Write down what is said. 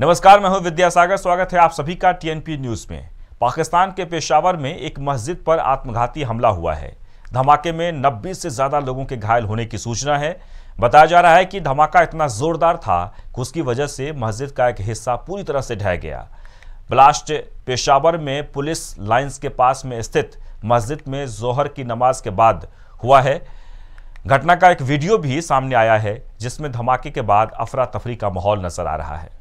नमस्कार मैं हूं विद्यासागर स्वागत है आप सभी का टीएनपी न्यूज में पाकिस्तान के पेशावर में एक मस्जिद पर आत्मघाती हमला हुआ है धमाके में नब्बे से ज्यादा लोगों के घायल होने की सूचना है बताया जा रहा है कि धमाका इतना जोरदार था कि उसकी वजह से मस्जिद का एक हिस्सा पूरी तरह से ढह गया ब्लास्ट पेशावर में पुलिस लाइन्स के पास में स्थित मस्जिद में जोहर की नमाज के बाद हुआ है घटना का एक वीडियो भी सामने आया है जिसमें धमाके के बाद अफरा तफरी का माहौल नजर आ रहा है